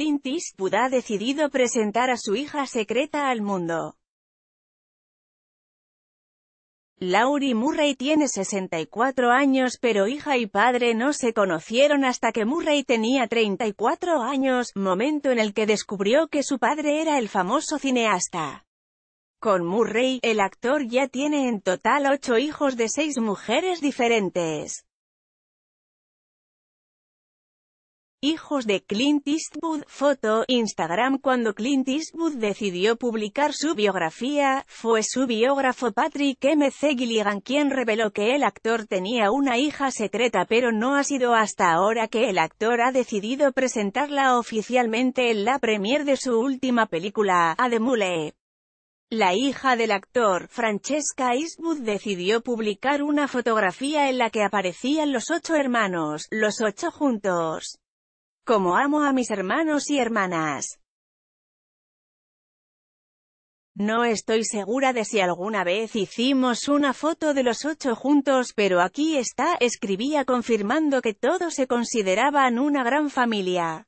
Clint Eastwood ha decidido presentar a su hija secreta al mundo. Laurie Murray tiene 64 años pero hija y padre no se conocieron hasta que Murray tenía 34 años, momento en el que descubrió que su padre era el famoso cineasta. Con Murray, el actor ya tiene en total ocho hijos de seis mujeres diferentes. Hijos de Clint Eastwood, foto, Instagram Cuando Clint Eastwood decidió publicar su biografía, fue su biógrafo Patrick M. C. Gilligan quien reveló que el actor tenía una hija secreta pero no ha sido hasta ahora que el actor ha decidido presentarla oficialmente en la premier de su última película, A Mule. La hija del actor, Francesca Eastwood decidió publicar una fotografía en la que aparecían los ocho hermanos, los ocho juntos. Como amo a mis hermanos y hermanas. No estoy segura de si alguna vez hicimos una foto de los ocho juntos, pero aquí está, escribía confirmando que todos se consideraban una gran familia.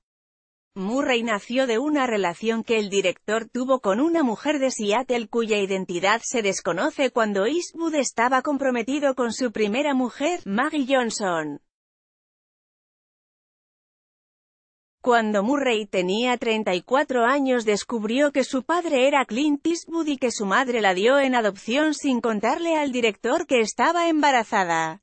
Murray nació de una relación que el director tuvo con una mujer de Seattle cuya identidad se desconoce cuando Eastwood estaba comprometido con su primera mujer, Maggie Johnson. Cuando Murray tenía 34 años descubrió que su padre era Clint Eastwood y que su madre la dio en adopción sin contarle al director que estaba embarazada.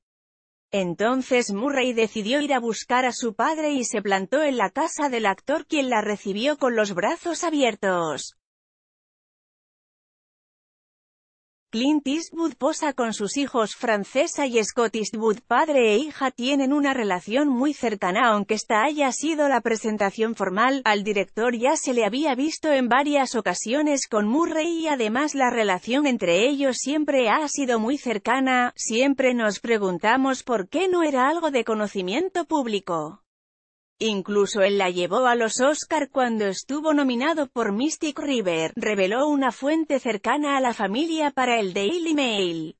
Entonces Murray decidió ir a buscar a su padre y se plantó en la casa del actor quien la recibió con los brazos abiertos. Clint Eastwood posa con sus hijos Francesa y Scott Eastwood padre e hija tienen una relación muy cercana aunque esta haya sido la presentación formal, al director ya se le había visto en varias ocasiones con Murray y además la relación entre ellos siempre ha sido muy cercana, siempre nos preguntamos por qué no era algo de conocimiento público. Incluso él la llevó a los Oscar cuando estuvo nominado por Mystic River, reveló una fuente cercana a la familia para el Daily Mail.